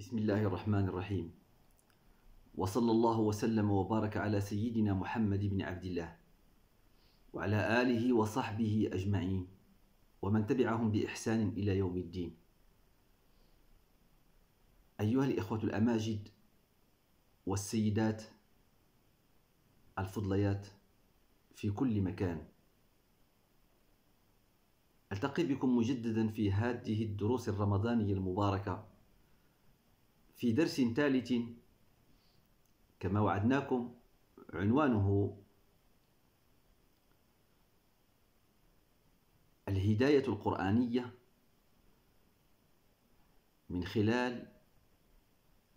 بسم الله الرحمن الرحيم وصلى الله وسلم وبارك على سيدنا محمد بن عبد الله وعلى آله وصحبه أجمعين ومن تبعهم بإحسان إلى يوم الدين أيها الإخوة الأماجد والسيدات الفضليات في كل مكان ألتقي بكم مجددا في هذه الدروس الرمضانية المباركة في درس ثالث كما وعدناكم عنوانه الهداية القرآنية من خلال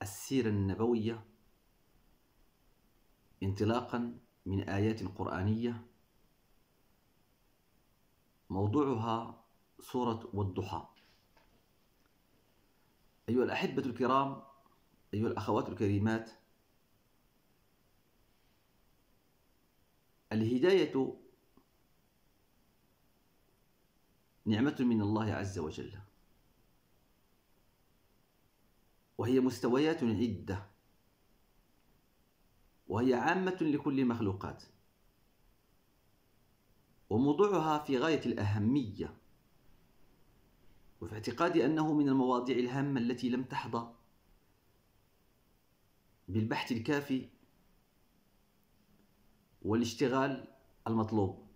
السيرة النبوية انطلاقا من آيات قرآنية موضوعها سورة والضحى أيها الأحبة الكرام أيها الأخوات الكريمات الهداية نعمة من الله عز وجل وهي مستويات عدة وهي عامة لكل المخلوقات وموضوعها في غاية الأهمية وفي اعتقادي أنه من المواضيع الهامة التي لم تحظى بالبحث الكافي والاشتغال المطلوب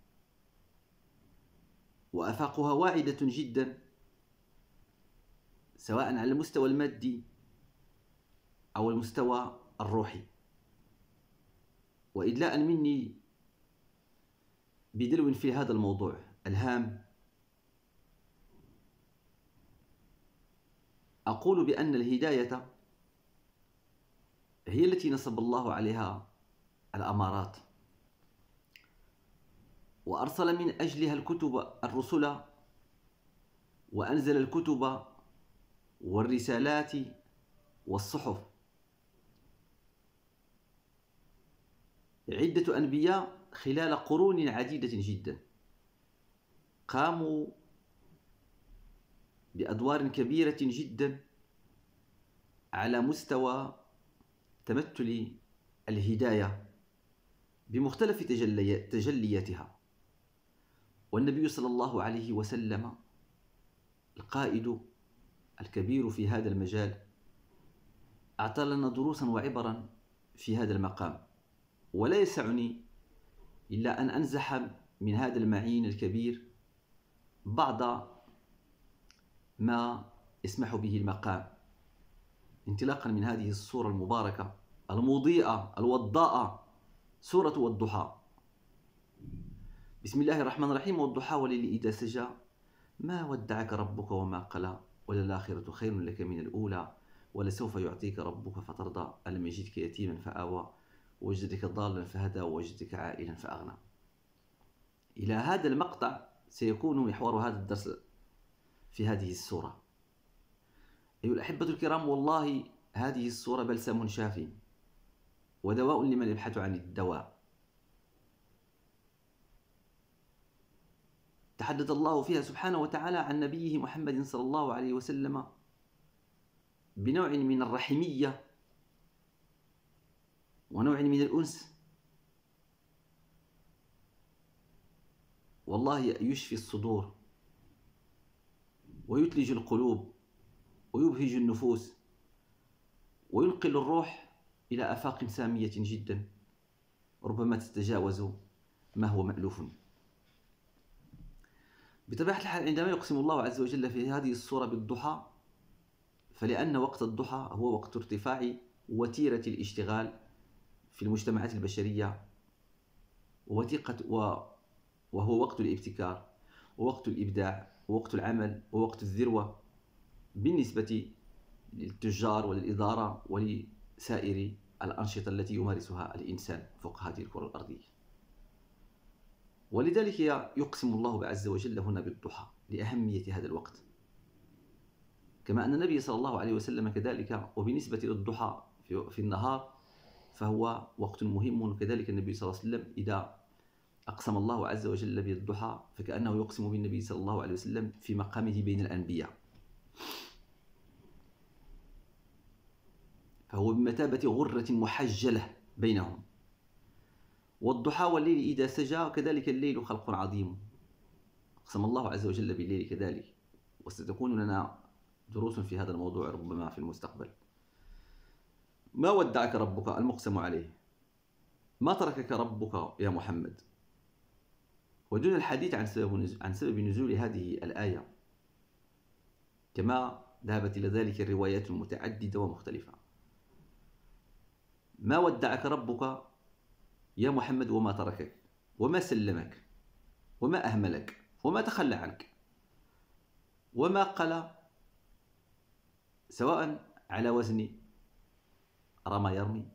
وآفاقها واعدة جدا سواء على المستوى المادي أو المستوى الروحي وإدلاء مني بدلو في هذا الموضوع الهام أقول بأن الهداية هي التي نصب الله عليها الأمارات وأرسل من أجلها الكتب الرسل وأنزل الكتب والرسالات والصحف عدة أنبياء خلال قرون عديدة جدا قاموا بأدوار كبيرة جدا على مستوى تمثل الهداية بمختلف تجلياتها والنبي صلى الله عليه وسلم القائد الكبير في هذا المجال أعطى لنا دروسا وعبرا في هذا المقام ولا يسعني إلا أن أنزح من هذا المعين الكبير بعض ما يسمح به المقام انطلاقا من هذه الصورة المباركة المضيئة الوضاءة سورة والضحى بسم الله الرحمن الرحيم والضحى والليل إذا سجى ما ودعك ربك وما قلى وللآخرة خير لك من الأولى ولسوف يعطيك ربك فترضى ألم يجدك يتيما فآوى وجدك ضالا فهدى وجدك عائلا فأغنى إلى هذا المقطع سيكون محور هذا الدرس في هذه السورة أيها الأحبة الكرام والله هذه السورة بلسم شافي ودواء لمن يبحث عن الدواء تحدث الله فيها سبحانه وتعالى عن نبيه محمد صلى الله عليه وسلم بنوع من الرحمية ونوع من الأنس والله يشفي الصدور ويثلج القلوب ويبهج النفوس وينقل الروح إلى آفاق سامية جدا ربما تتجاوز ما هو مألوف بطبيعة الحال عندما يقسم الله عز وجل في هذه الصورة بالضحى فلأن وقت الضحى هو وقت ارتفاع وتيرة الاشتغال في المجتمعات البشرية وثيقة وهو وقت الابتكار ووقت الإبداع ووقت العمل ووقت الذروة بالنسبة للتجار وللإدارة وللمجتمعات سائر الأنشطة التي يمارسها الإنسان فوق هذه الكرة الأرضية ولذلك يقسم الله عز وجل هنا بالضحى لأهمية هذا الوقت كما أن النبي صلى الله عليه وسلم كذلك وبالنسبة للضحى في النهار فهو وقت مهم كذلك النبي صلى الله عليه وسلم إذا أقسم الله عز وجل بالضحى فكأنه يقسم بالنبي صلى الله عليه وسلم في مقامه بين الأنبياء فهو بمثابة غرة محجلة بينهم والضحى والليل إذا سجى كذلك الليل خلق عظيم أقسم الله عز وجل بالليل كذلك وستكون لنا دروس في هذا الموضوع ربما في المستقبل ما ودعك ربك المقسم عليه ما تركك ربك يا محمد ودون الحديث عن سبب عن سبب نزول هذه الآية كما ذهبت إلى ذلك الروايات المتعددة ومختلفة ما ودعك ربك يا محمد وما تركك وما سلمك وما أهملك وما تخلى عنك وما قال سواء على وزن رمى يرمي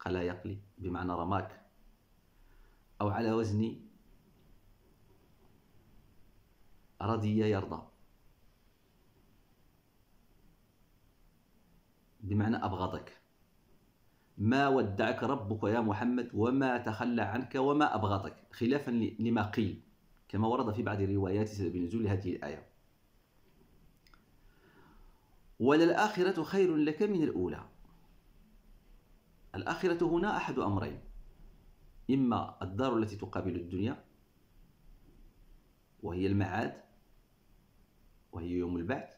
قال يقلي بمعنى رماك أو على وزن رضي يرضى بمعنى أبغضك ما ودعك ربك يا محمد وما تخلى عنك وما أبغضك خلافا لما قيل كما ورد في بعض الروايات سبب نزول هذه الآية وللآخرة خير لك من الأولى الآخرة هنا أحد أمرين إما الدار التي تقابل الدنيا وهي المعاد وهي يوم البعث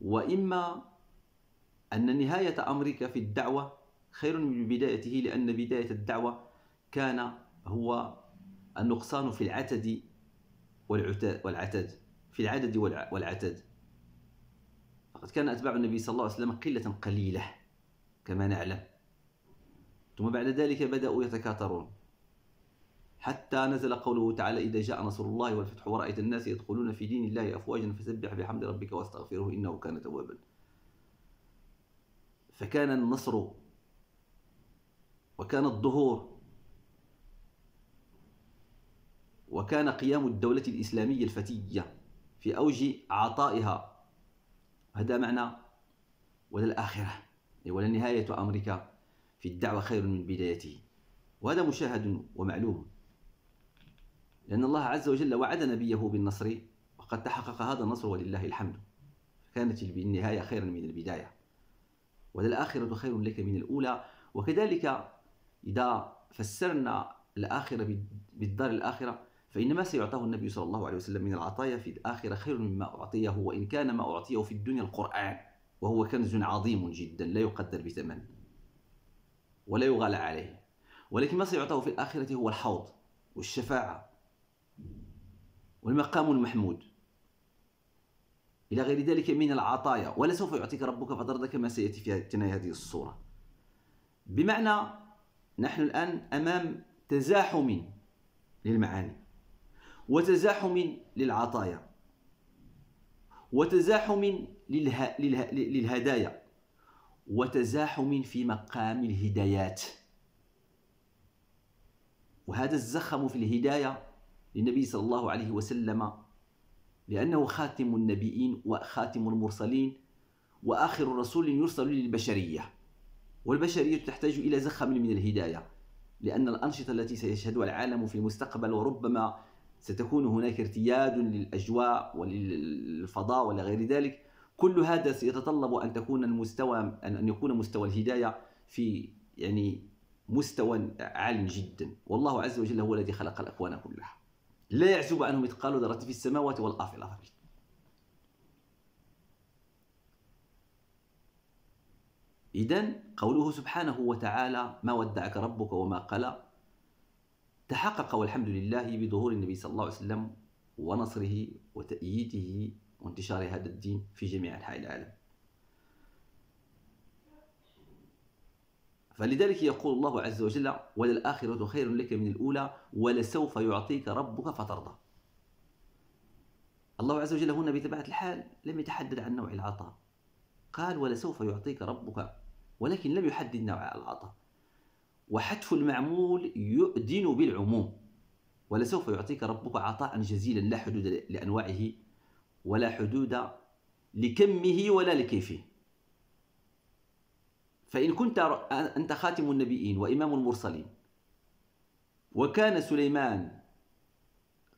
وإما أن نهاية أمرك في الدعوة خير من بدايته لأن بداية الدعوة كان هو النقصان في العتد والعتاد في العدد والعتاد فقد كان أتباع النبي صلى الله عليه وسلم قلة قليلة كما نعلم ثم بعد ذلك بدأوا يتكاثرون حتى نزل قوله تعالى إذا جاء نصر الله والفتح ورأيت الناس يدخلون في دين الله أفواجا فسبح بحمد ربك واستغفره إنه كان توابا فكان النصر وكان الظهور وكان قيام الدولة الإسلامية الفتية في أوج عطائها هذا معنى ولا الآخرة ولا نهاية أمريكا في الدعوة خير من بدايته وهذا مشاهد ومعلوم لأن الله عز وجل وعد نبيه بالنصر وقد تحقق هذا النصر ولله الحمد كانت النهاية خيرا من البداية وللآخرة خير لك من الأولى وكذلك إذا فسرنا الآخرة بالدار الآخرة فإن ما سيعطاه النبي صلى الله عليه وسلم من العطايا في الآخرة خير مما أعطيه وإن كان ما أعطيه في الدنيا القرآن وهو كنز عظيم جدا لا يقدر بثمن ولا يغالى عليه ولكن ما سيعطاه في الآخرة هو الحوض والشفاعة والمقام المحمود إلى غير ذلك من العطايا ولا سوف يعطيك ربك فترضى كما سيأتي في تناهي هذه الصورة بمعنى نحن الآن أمام تزاحم للمعاني وتزاحم للعطايا وتزاحم للها... للها... للهدايا وتزاحم في مقام الهدايات وهذا الزخم في الهداية للنبي صلى الله عليه وسلم لأنه خاتم النبيين وخاتم المرسلين وآخر رسول يرسل للبشرية والبشرية تحتاج إلى زخم من الهداية لأن الأنشطة التي سيشهدها العالم في المستقبل وربما ستكون هناك ارتياد للأجواء وللفضاء ولغير ذلك كل هذا سيتطلب أن تكون المستوى أن يكون مستوى الهداية في يعني مستوى عال جدا والله عز وجل هو الذي خلق الأكوان كلها لا يعزب عنه مثقال ذرة في السماوات والأرض في الأرض إذا قوله سبحانه وتعالى ما ودعك ربك وما قلى تحقق والحمد لله بظهور النبي صلى الله عليه وسلم ونصره وتأييده وانتشار هذا الدين في جميع أنحاء العالم فلذلك يقول الله عز وجل وللآخرة خير لك من الأولى ولسوف يعطيك ربك فترضى الله عز وجل هنا بطبيعة الحال لم يتحدد عن نوع العطاء قال ولسوف يعطيك ربك ولكن لم يحدد نوع العطاء وحتف المعمول يؤذن بالعموم ولسوف يعطيك ربك عطاء جزيلا لا حدود لأنواعه ولا حدود لكمه ولا لكيفه فإن كنت أنت خاتم النبيين وإمام المرسلين وكان سليمان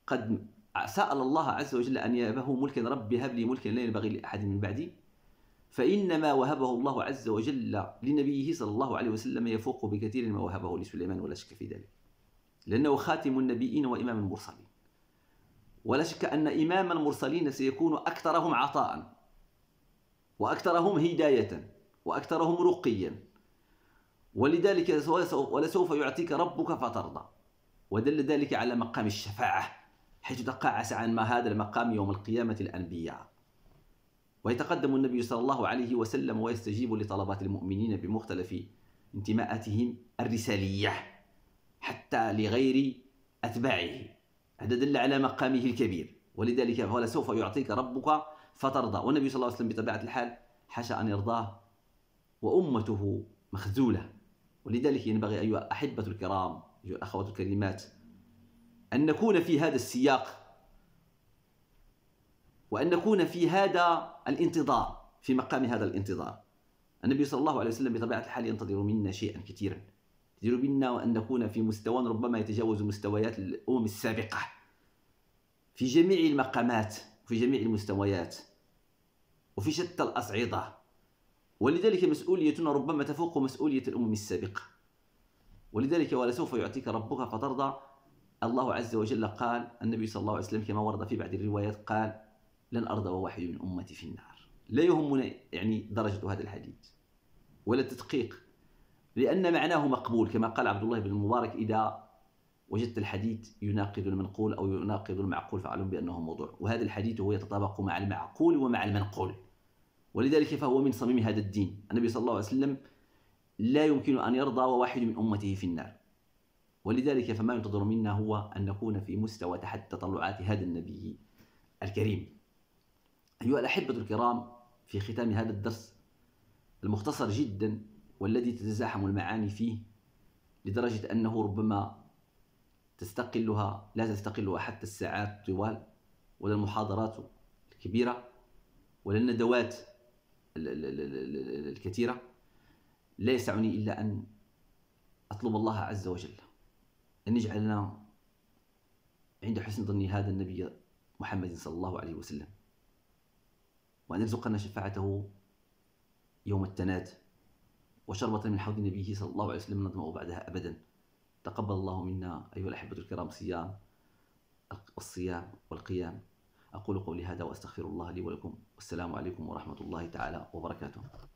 قد سأل الله عز وجل أن يهبه ملكا رب هب لي ملكا لا ينبغي لأحد من بعدي فإنما وهبه الله عز وجل لنبيه صلى الله عليه وسلم يفوق بكثير ما وهبه لسليمان ولا شك في ذلك لأنه خاتم النبيين وإمام المرسلين ولا شك أن إمام المرسلين سيكون أكثرهم عطاء وأكثرهم هداية وأكثرهم رقيا ولذلك ولسوف يعطيك ربك فترضى ودل ذلك على مقام الشفاعة حيث تقاعس عن ما هذا المقام يوم القيامة الأنبياء ويتقدم النبي صلى الله عليه وسلم ويستجيب لطلبات المؤمنين بمختلف انتماءاتهم الرسالية حتى لغير أتباعه هذا دل على مقامه الكبير ولذلك فلسوف يعطيك ربك فترضى والنبي صلى الله عليه وسلم بطبيعة الحال حاشا أن يرضاه وأمته مخذولة ولذلك ينبغي أيها الأحبة الكرام أيها الأخوة الكريمات أن نكون في هذا السياق وأن نكون في هذا الانتظار في مقام هذا الانتظار النبي صلى الله عليه وسلم بطبيعة الحال ينتظر منا شيئا كثيرا ينتظر منا أن نكون في مستوى ربما يتجاوز مستويات الأمم السابقة في جميع المقامات وفي جميع المستويات وفي شتى الأصعدة ولذلك مسؤوليتنا ربما تفوق مسؤولية الأمم السابقة ولذلك ولسوف يعطيك ربك فترضى الله عز وجل قال النبي صلى الله عليه وسلم كما ورد في بعض الروايات قال لن أرضى وواحد من أمتي في النار لا يهمنا يعني درجة هذا الحديث ولا التدقيق لأن معناه مقبول كما قال عبد الله بن المبارك إذا وجدت الحديث يناقض المنقول أو يناقض المعقول فاعلم بأنه موضوع وهذا الحديث هو يتطابق مع المعقول ومع المنقول ولذلك فهو من صميم هذا الدين النبي صلى الله عليه وسلم لا يمكن أن يرضى وواحد من أمته في النار ولذلك فما ينتظر منا هو أن نكون في مستوى تحت تطلعات هذا النبي الكريم أيها الأحبة الكرام في ختام هذا الدرس المختصر جدا والذي تتزاحم المعاني فيه لدرجة أنه ربما تستقلها لا تستقلها حتى الساعات الطوال ولا المحاضرات الكبيرة ولا الندوات الكثيرة لا يسعني إلا أن أطلب الله عز وجل أن يجعلنا عند حسن ظن هذا النبي محمد صلى الله عليه وسلم وأن يرزقنا شفاعته يوم التناد وشربة من حوض نبيه صلى الله عليه وسلم نظمأ بعدها أبدا تقبل الله منا أيها الأحبة الكرام صيام الصيام والقيام أقول قولي هذا وأستغفر الله لي ولكم والسلام عليكم ورحمة الله تعالى وبركاته